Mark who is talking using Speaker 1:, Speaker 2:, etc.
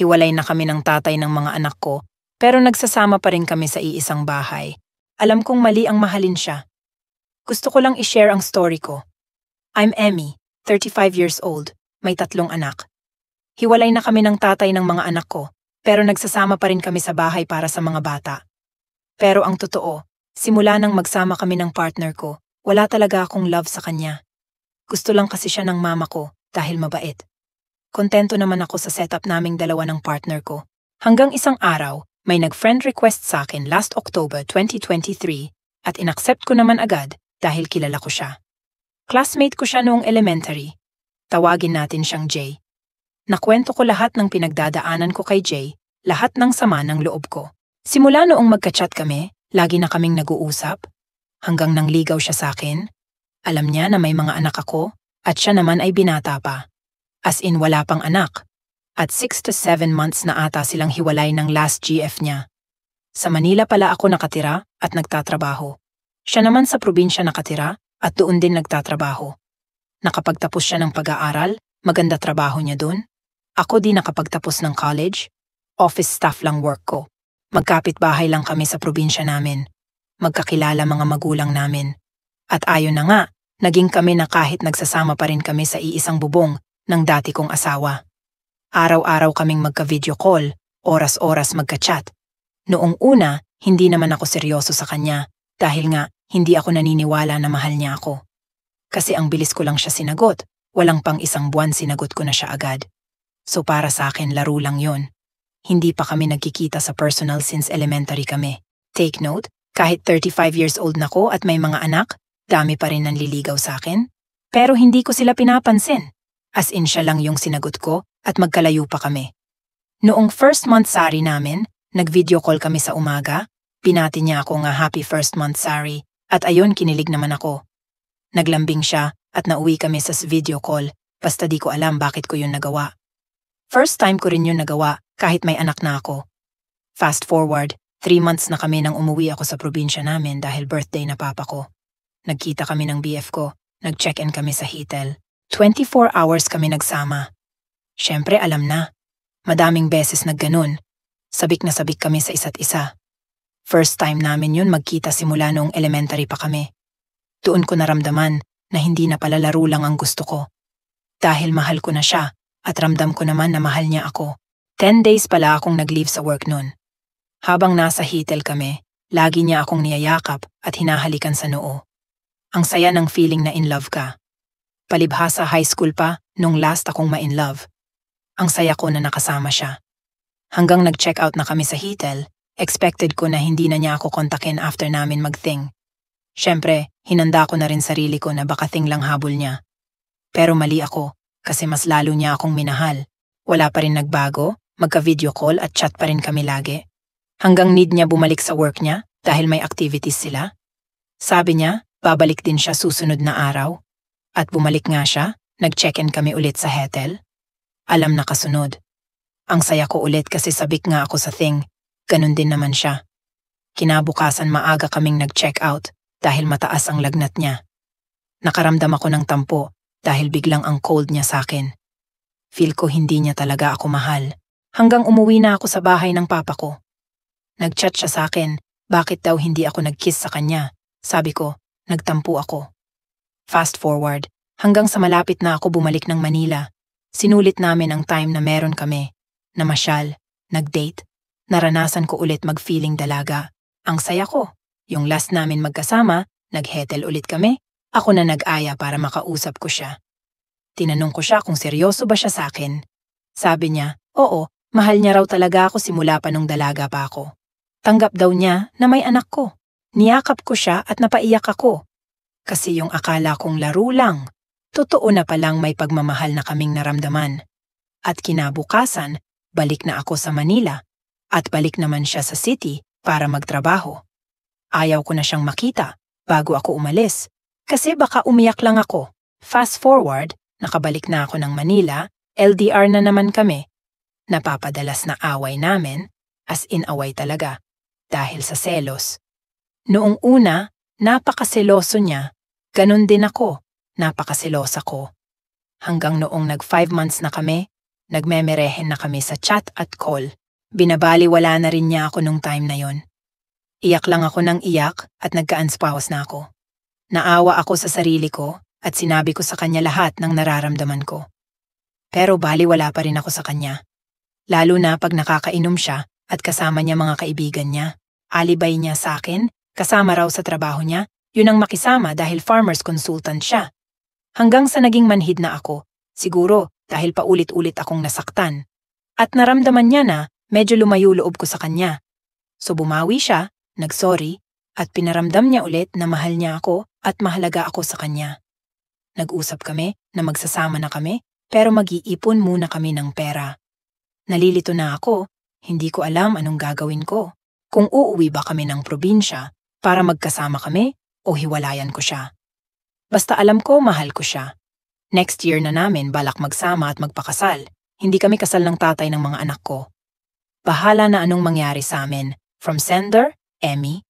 Speaker 1: Hiwalay na kami ng tatay ng mga anak ko, pero nagsasama pa rin kami sa iisang bahay. Alam kong mali ang mahalin siya. Gusto ko lang i-share ang story ko. I'm Emmy, 35 years old, may tatlong anak. Hiwalay na kami ng tatay ng mga anak ko, pero nagsasama pa rin kami sa bahay para sa mga bata. Pero ang totoo, simula nang magsama kami ng partner ko, wala talaga akong love sa kanya. Gusto lang kasi siya ng mama ko dahil mabait kontento naman ako sa setup naming dalawa ng partner ko. Hanggang isang araw, may nag-friend request sa akin last October 2023 at inaccept ko naman agad dahil kilala ko siya. Classmate ko siya noong elementary. Tawagin natin siyang Jay. Nakwento ko lahat ng pinagdadaanan ko kay Jay, lahat ng sama ng loob ko. Simula noong magka-chat kami, lagi na kaming nag-uusap, hanggang nang ligaw siya sa akin. Alam niya na may mga anak ako, at siya naman ay binata pa as in wala pang anak, at 6 to 7 months na ata silang hiwalay ng last GF niya. Sa Manila pala ako nakatira at nagtatrabaho. Siya naman sa probinsya nakatira at doon din nagtatrabaho. Nakapagtapos siya ng pag-aaral, maganda trabaho niya doon. Ako di nakapagtapos ng college, office staff lang work ko. Magkapit-bahay lang kami sa probinsya namin. Magkakilala mga magulang namin. At ayon na nga, naging kami na kahit nagsasama pa rin kami sa iisang bubong ng dati kong asawa. Araw-araw kaming magka-video call, oras-oras magka-chat. Noong una, hindi naman ako seryoso sa kanya dahil nga hindi ako naniniwala na mahal niya ako. Kasi ang bilis ko lang siya sinagot, walang pang isang buwan sinagot ko na siya agad. So para sa akin, laro lang yon. Hindi pa kami nagkikita sa personal since elementary kami. Take note, kahit 35 years old na ko at may mga anak, dami pa rin nanliligaw sa akin. Pero hindi ko sila pinapansin. As in siya lang yung sinagot ko at magkalayo pa kami. Noong first month sari namin, nag-video call kami sa umaga, pinati niya ako nga happy first month sari at ayon kinilig naman ako. Naglambing siya at nauwi kami sa video call basta di ko alam bakit ko yun nagawa. First time ko rin yun nagawa kahit may anak na ako. Fast forward, three months na kami nang umuwi ako sa probinsya namin dahil birthday na papa ko. Nagkita kami ng BF ko, nag-check-in kami sa hotel. 24 hours kami nagsama. Siyempre alam na, madaming beses nagganun. Sabik na sabik kami sa isa't isa. First time namin yun magkita simula noong elementary pa kami. Doon ko naramdaman na hindi na palalaro lang ang gusto ko. Dahil mahal ko na siya at ramdam ko naman na mahal niya ako. 10 days pala akong nag-leave sa work noon. Habang nasa hitel kami, lagi niya akong niyayakap at hinahalikan sa noo. Ang saya ng feeling na in love ka. Palibhasa high school pa nung last akong ma-in love. Ang saya ko na nakasama siya. Hanggang nag-check out na kami sa hitel, expected ko na hindi na niya ako kontakin after namin mag-thing. Siyempre, hinanda ko na rin sarili ko na baka thing lang habol niya. Pero mali ako, kasi mas lalo niya akong minahal. Wala pa rin nagbago, magka-video call at chat pa rin kami lagi. Hanggang need niya bumalik sa work niya dahil may activities sila. Sabi niya, babalik din siya susunod na araw at bumalik nga siya, nag-check-in kami ulit sa hotel. Alam na kasunod. Ang saya ko ulit kasi sabik nga ako sa thing, ganun din naman siya. Kinabukasan maaga kaming nag-check out dahil mataas ang lagnat niya. Nakaramdam ako ng tampo dahil biglang ang cold niya sa akin. Feel ko hindi niya talaga ako mahal. Hanggang umuwi na ako sa bahay ng papa ko. Nag-chat siya sa akin, bakit daw hindi ako nag-kiss sa kanya. Sabi ko, nagtampo ako. Fast forward, hanggang sa malapit na ako bumalik ng Manila, sinulit namin ang time na meron kami, namasyal, nag-date, naranasan ko ulit mag-feeling dalaga. Ang saya ko. Yung last namin magkasama, nag-hetel ulit kami, ako na nag-aya para makausap ko siya. Tinanong ko siya kung seryoso ba siya sa akin. Sabi niya, oo, mahal niya raw talaga ako simula pa nung dalaga pa ako. Tanggap daw niya na may anak ko. Niyakap ko siya at napaiyak ako. Kasi yung akala kong laro lang, totoo na palang may pagmamahal na kaming naramdaman. At kinabukasan, balik na ako sa Manila at balik naman siya sa city para magtrabaho. Ayaw ko na siyang makita bago ako umalis kasi baka umiyak lang ako. Fast forward, nakabalik na ako ng Manila, LDR na naman kami. Napapadalas na away namin, as in away talaga, dahil sa selos. Noong una, napakaseloso niya Ganon din ako, napakaselosa ko. Hanggang noong nag five months na kami, nagmemerehen na kami sa chat at call. Binabaliwala na rin niya ako nung time na yon. Iyak lang ako ng iyak at nagka-unspawas na ako. Naawa ako sa sarili ko at sinabi ko sa kanya lahat ng nararamdaman ko. Pero baliwala pa rin ako sa kanya. Lalo na pag nakakainom siya at kasama niya mga kaibigan niya. Alibay niya sa akin, kasama raw sa trabaho niya yun ang makisama dahil farmer's consultant siya. Hanggang sa naging manhid na ako, siguro dahil paulit-ulit akong nasaktan. At naramdaman niya na medyo lumayo loob ko sa kanya. So bumawi siya, nagsorry, at pinaramdam niya ulit na mahal niya ako at mahalaga ako sa kanya. Nag-usap kami na magsasama na kami pero mag-iipon muna kami ng pera. Nalilito na ako, hindi ko alam anong gagawin ko. Kung uuwi ba kami ng probinsya para magkasama kami o hiwalayan ko siya. Basta alam ko mahal ko siya. Next year na namin balak magsama at magpakasal. Hindi kami kasal ng tatay ng mga anak ko. Bahala na anong mangyari sa amin. From sender, Emmy,